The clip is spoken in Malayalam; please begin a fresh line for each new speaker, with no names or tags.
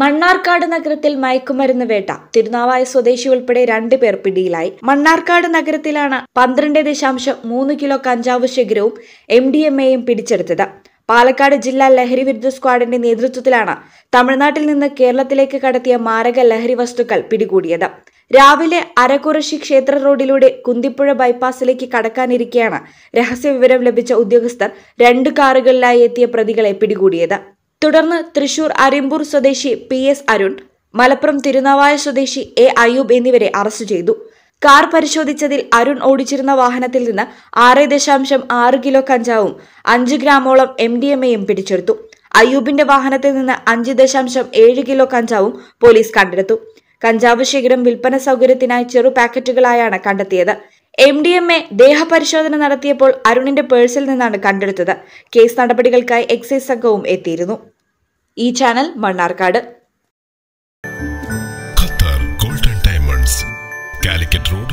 മണ്ണാർക്കാട് നഗരത്തിൽ മയക്കുമരുന്ന് വേട്ട തിരുനാവായ സ്വദേശി ഉൾപ്പെടെ പേർ പിടിയിലായി മണ്ണാർക്കാട് നഗരത്തിലാണ് പന്ത്രണ്ട് ദശാംശം മൂന്ന് കിലോ കഞ്ചാവ് ശേഖരവും എം ഡി എം എയും പിടിച്ചെടുത്തത് പാലക്കാട് ജില്ലാ ലഹരി വിരുദ്ധ സ്ക്വാഡിന്റെ നേതൃത്വത്തിലാണ് തമിഴ്നാട്ടിൽ നിന്ന് കേരളത്തിലേക്ക് കടത്തിയ മാരക ലഹരി വസ്തുക്കൾ പിടികൂടിയത് രാവിലെ അരക്കുറശി ക്ഷേത്ര റോഡിലൂടെ കുന്തിപ്പുഴ ബൈപ്പാസിലേക്ക് കടക്കാനിരിക്കെയാണ് വിവരം ലഭിച്ച ഉദ്യോഗസ്ഥർ രണ്ട് കാറുകളിലായി എത്തിയ പ്രതികളെ പിടികൂടിയത് തുടർന്ന് തൃശൂർ അരിമ്പൂർ സ്വദേശി പി എസ് അരുൺ മലപ്പുറം തിരുനാവായ സ്വദേശി എ അയ്യൂബ് എന്നിവരെ അറസ്റ്റ് ചെയ്തു കാർ പരിശോധിച്ചതിൽ അരുൺ ഓടിച്ചിരുന്ന വാഹനത്തിൽ നിന്ന് ആറ് ദശാംശം ആറ് കിലോ കഞ്ചാവും അഞ്ച് ഗ്രാമോളം എം ഡി എം എയും പിടിച്ചെടുത്തു അയ്യൂബിന്റെ വാഹനത്തിൽ നിന്ന് അഞ്ച് ദശാംശം ഏഴ് കിലോ കഞ്ചാവും പോലീസ് കണ്ടെടുത്തു കഞ്ചാവ് ശേഖരം വിൽപ്പന സൗകര്യത്തിനായി ചെറു പാക്കറ്റുകളായാണ് കണ്ടെത്തിയത് എം ഡി എം എ ദേഹപരിശോധന നടത്തിയപ്പോൾ അരുണിന്റെ പേഴ്സിൽ നിന്നാണ് കണ്ടെടുത്തത് കേസ് നടപടികൾക്കായി എക്സൈസ് സംഘവും എത്തിയിരുന്നു ഈ channel Mannarkkad
Qatar golden diamonds Calicut road